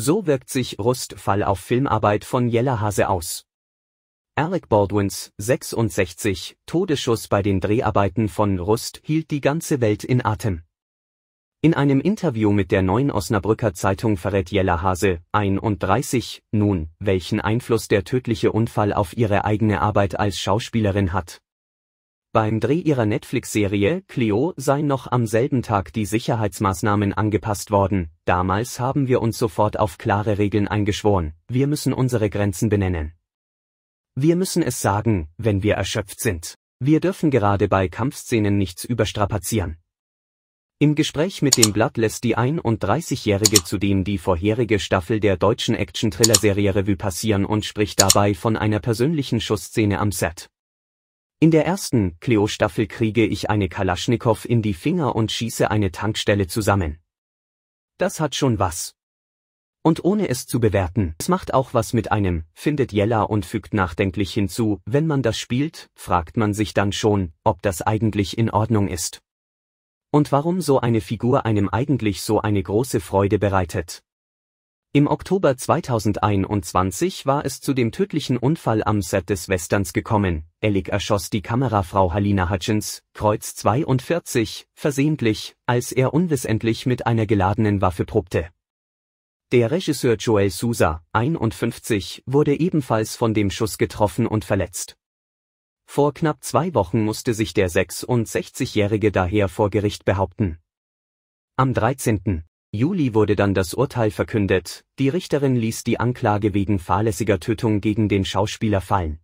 So wirkt sich Rustfall auf Filmarbeit von Jellerhase aus. Alec Baldwins, 66, Todesschuss bei den Dreharbeiten von Rust hielt die ganze Welt in Atem. In einem Interview mit der neuen Osnabrücker Zeitung verrät Jellerhase, 31, nun, welchen Einfluss der tödliche Unfall auf ihre eigene Arbeit als Schauspielerin hat. Beim Dreh ihrer Netflix-Serie Clio seien noch am selben Tag die Sicherheitsmaßnahmen angepasst worden. Damals haben wir uns sofort auf klare Regeln eingeschworen. Wir müssen unsere Grenzen benennen. Wir müssen es sagen, wenn wir erschöpft sind. Wir dürfen gerade bei Kampfszenen nichts überstrapazieren. Im Gespräch mit dem Blatt lässt die 31-Jährige zudem die vorherige Staffel der deutschen Action-Thriller-Serie Revue passieren und spricht dabei von einer persönlichen Schussszene am Set. In der ersten Clio-Staffel kriege ich eine Kalaschnikow in die Finger und schieße eine Tankstelle zusammen. Das hat schon was. Und ohne es zu bewerten, es macht auch was mit einem, findet Jella und fügt nachdenklich hinzu, wenn man das spielt, fragt man sich dann schon, ob das eigentlich in Ordnung ist. Und warum so eine Figur einem eigentlich so eine große Freude bereitet. Im Oktober 2021 war es zu dem tödlichen Unfall am Set des Westerns gekommen. Ellig erschoss die Kamerafrau Halina Hutchins, Kreuz 42, versehentlich, als er unwissentlich mit einer geladenen Waffe probte. Der Regisseur Joel Sousa, 51, wurde ebenfalls von dem Schuss getroffen und verletzt. Vor knapp zwei Wochen musste sich der 66-Jährige daher vor Gericht behaupten. Am 13. Juli wurde dann das Urteil verkündet, die Richterin ließ die Anklage wegen fahrlässiger Tötung gegen den Schauspieler fallen